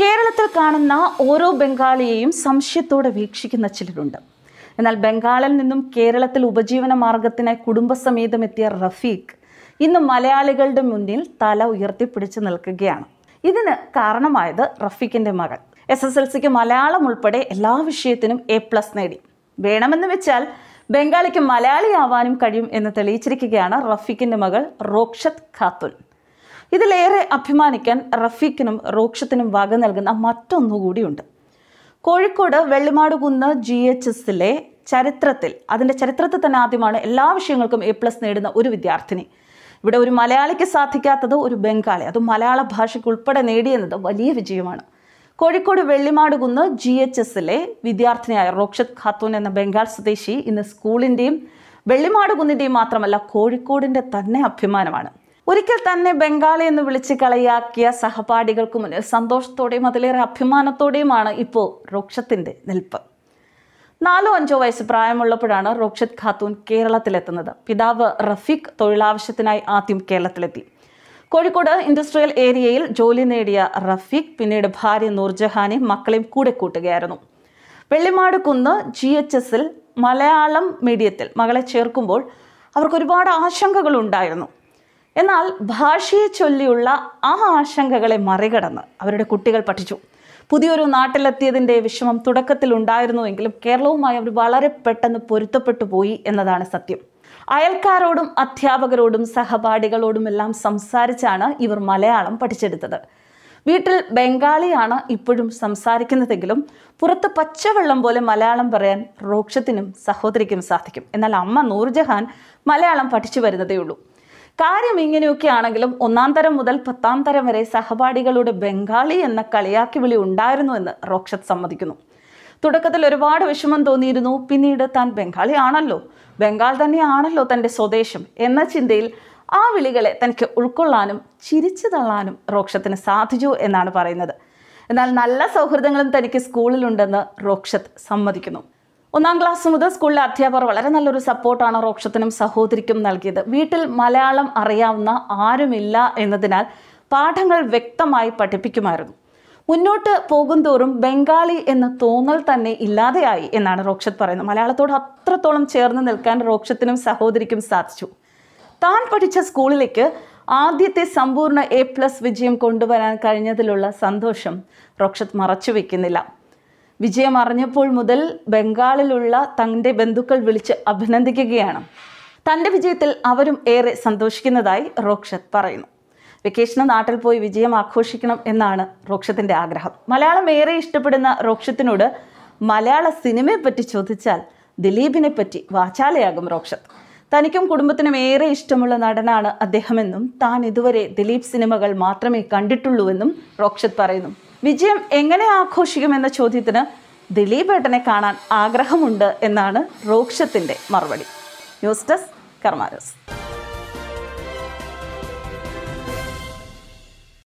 കേരളത്തിൽ കാണുന്ന ഓരോ ബംഗാളിയെയും സംശയത്തോടെ വീക്ഷിക്കുന്ന ചിലരുണ്ട് എന്നാൽ ബംഗാളിൽ നിന്നും കേരളത്തിൽ ഉപജീവന മാർഗത്തിനായി കുടുംബസമേതം എത്തിയ റഫീഖ് ഇന്ന് മലയാളികളുടെ മുന്നിൽ തല ഉയർത്തിപ്പിടിച്ച് നിൽക്കുകയാണ് ഇതിന് കാരണമായത് റഫീഖിൻ്റെ മകൾ എസ് എസ് എൽ സിക്ക് മലയാളം ഉൾപ്പെടെ എല്ലാ വിഷയത്തിനും എ പ്ലസ് നേടി വേണമെന്ന് വെച്ചാൽ ബംഗാളിക്ക് മലയാളിയാവാനും കഴിയും എന്ന് തെളിയിച്ചിരിക്കുകയാണ് റഫീഖിൻ്റെ മകൾ റോക്ഷത് ഖാത്തുൽ ഇതിലേറെ അഭിമാനിക്കാൻ റഫീഖിനും റോക്ഷത്തിനും വക നൽകുന്ന മറ്റൊന്നുകൂടിയുണ്ട് കോഴിക്കോട് വെള്ളിമാടുകുന്ന് ജി എച്ച് എസിലെ ചരിത്രത്തിൽ അതിൻ്റെ ചരിത്രത്തിൽ തന്നെ ആദ്യമാണ് എല്ലാ വിഷയങ്ങൾക്കും എ പ്ലസ് നേടുന്ന ഒരു വിദ്യാർത്ഥിനി ഇവിടെ ഒരു മലയാളിക്ക് സാധിക്കാത്തത് ഒരു ബംഗാളി അത് മലയാള ഭാഷയ്ക്ക് ഉൾപ്പെടെ നേടിയെന്നത് വലിയ വിജയമാണ് കോഴിക്കോട് വെള്ളിമാടുകുന്ന് ജി എച്ച് എസിലെ വിദ്യാർത്ഥിനിയായ റോക്ഷത് ഖാത്തൂൻ എന്ന ബംഗാൾ സ്വദേശി ഇന്ന് സ്കൂളിൻ്റെയും വെള്ളിമാടുകുന്നിൻ്റെയും മാത്രമല്ല കോഴിക്കോടിൻ്റെ തന്നെ അഭിമാനമാണ് ഒരിക്കൽ തന്നെ ബംഗാളി എന്ന് വിളിച്ച് കളിയാക്കിയ സഹപാഠികൾക്ക് മുന്നിൽ സന്തോഷത്തോടെയും അതിലേറെ അഭിമാനത്തോടെയുമാണ് ഇപ്പോൾ റോക്ഷത്തിൻ്റെ നിൽപ്പ് നാലോ അഞ്ചോ വയസ്സ് പ്രായമുള്ളപ്പോഴാണ് റോക്ഷത് ഖാത്തൂൻ കേരളത്തിലെത്തുന്നത് പിതാവ് റഫീഖ് തൊഴിലാവശ്യത്തിനായി ആദ്യം കേരളത്തിലെത്തി കോഴിക്കോട് ഇൻഡസ്ട്രിയൽ ഏരിയയിൽ ജോലി നേടിയ റഫീഖ് പിന്നീട് ഭാര്യ നൂർജഹാനെ മക്കളെയും കൂടെ കൂട്ടുകയായിരുന്നു വെള്ളിമാട് കുന്ന് ജി എച്ച് എസിൽ മലയാളം മീഡിയത്തിൽ മകളെ ചേർക്കുമ്പോൾ അവർക്ക് ഒരുപാട് ആശങ്കകളുണ്ടായിരുന്നു എന്നാൽ ഭാഷയെ ചൊല്ലിയുള്ള ആ ആശങ്കകളെ മറികടന്ന് അവരുടെ കുട്ടികൾ പഠിച്ചു പുതിയൊരു നാട്ടിലെത്തിയതിൻ്റെ വിഷമം തുടക്കത്തിൽ ഉണ്ടായിരുന്നുവെങ്കിലും കേരളവുമായി അവർ വളരെ പെട്ടെന്ന് പൊരുത്തപ്പെട്ടു പോയി എന്നതാണ് സത്യം അയൽക്കാരോടും അധ്യാപകരോടും സഹപാഠികളോടും എല്ലാം സംസാരിച്ചാണ് ഇവർ മലയാളം പഠിച്ചെടുത്തത് വീട്ടിൽ ബംഗാളിയാണ് ഇപ്പോഴും സംസാരിക്കുന്നതെങ്കിലും പുറത്ത് പച്ചവെള്ളം പോലെ മലയാളം പറയാൻ റോക്ഷത്തിനും സഹോദരിക്കും സാധിക്കും എന്നാൽ അമ്മ നൂർജഹാൻ മലയാളം പഠിച്ചു വരുന്നതേയുള്ളൂ കാര്യം ഇങ്ങനെയൊക്കെ ആണെങ്കിലും ഒന്നാം തരം മുതൽ പത്താം തരം വരെ സഹപാഠികളുടെ ബംഗാളി എന്ന കളിയാക്കി വിളി എന്ന് റോക്ഷത് സമ്മതിക്കുന്നു തുടക്കത്തിൽ ഒരുപാട് വിഷമം തോന്നിയിരുന്നു പിന്നീട് താൻ ബംഗാളി ആണല്ലോ ബംഗാൾ തന്നെയാണല്ലോ തൻ്റെ സ്വദേശം എന്ന ചിന്തയിൽ ആ വിളികളെ തനിക്ക് ഉൾക്കൊള്ളാനും ചിരിച്ചു തള്ളാനും റോക്ഷത്തിന് സാധിച്ചു എന്നാണ് പറയുന്നത് എന്നാൽ നല്ല സൗഹൃദങ്ങളും തനിക്ക് സ്കൂളിലുണ്ടെന്ന് റോക്ഷത്ത് സമ്മതിക്കുന്നു ഒന്നാം ക്ലാസ് മുതൽ സ്കൂളിലെ അധ്യാപകർ വളരെ നല്ലൊരു സപ്പോർട്ടാണ് റോക്ഷത്തിനും സഹോദരിക്കും നൽകിയത് വീട്ടിൽ മലയാളം അറിയാവുന്ന ആരുമില്ല എന്നതിനാൽ പാഠങ്ങൾ വ്യക്തമായി പഠിപ്പിക്കുമായിരുന്നു മുന്നോട്ട് പോകുന്തോറും ബംഗാളി എന്ന തോന്നൽ തന്നെ ഇല്ലാതെയായി എന്നാണ് റോക്ഷത്ത് പറയുന്നത് മലയാളത്തോട് അത്രത്തോളം ചേർന്ന് നിൽക്കാൻ റോക്ഷത്തിനും സഹോദരിക്കും സാധിച്ചു താൻ പഠിച്ച സ്കൂളിലേക്ക് ആദ്യത്തെ സമ്പൂർണ്ണ എ പ്ലസ് വിജയം കൊണ്ടുവരാൻ കഴിഞ്ഞതിലുള്ള സന്തോഷം റോക്ഷത്ത് മറച്ചു വയ്ക്കുന്നില്ല വിജയം അറിഞ്ഞപ്പോൾ മുതൽ ബംഗാളിലുള്ള തൻ്റെ ബന്ധുക്കൾ വിളിച്ച് അഭിനന്ദിക്കുകയാണ് തൻ്റെ വിജയത്തിൽ അവരും ഏറെ സന്തോഷിക്കുന്നതായി റോക്ഷത്ത് പറയുന്നു വെക്കേഷന് നാട്ടിൽ പോയി വിജയം ആഘോഷിക്കണം എന്നാണ് റോക്ഷത്തിൻ്റെ ആഗ്രഹം മലയാളം ഏറെ ഇഷ്ടപ്പെടുന്ന റോക്ഷത്തിനോട് മലയാള സിനിമയെപ്പറ്റി ചോദിച്ചാൽ ദിലീപിനെ പറ്റി വാചാലയാകും റോക്ഷത്ത് തനിക്കും കുടുംബത്തിനും ഏറെ ഇഷ്ടമുള്ള നടനാണ് അദ്ദേഹമെന്നും താൻ ഇതുവരെ ദിലീപ് സിനിമകൾ മാത്രമേ കണ്ടിട്ടുള്ളൂവെന്നും റോക്ഷത്ത് പറയുന്നു വിജയം എങ്ങനെ ആഘോഷിക്കുമെന്ന ചോദ്യത്തിന് ദിലീപ് ഏട്ടനെ കാണാൻ ആഗ്രഹമുണ്ട് എന്നാണ് റോക്ഷത്തിൻ്റെ മറുപടി ന്യൂസ് ഡെസ്ക് കർമാരസ്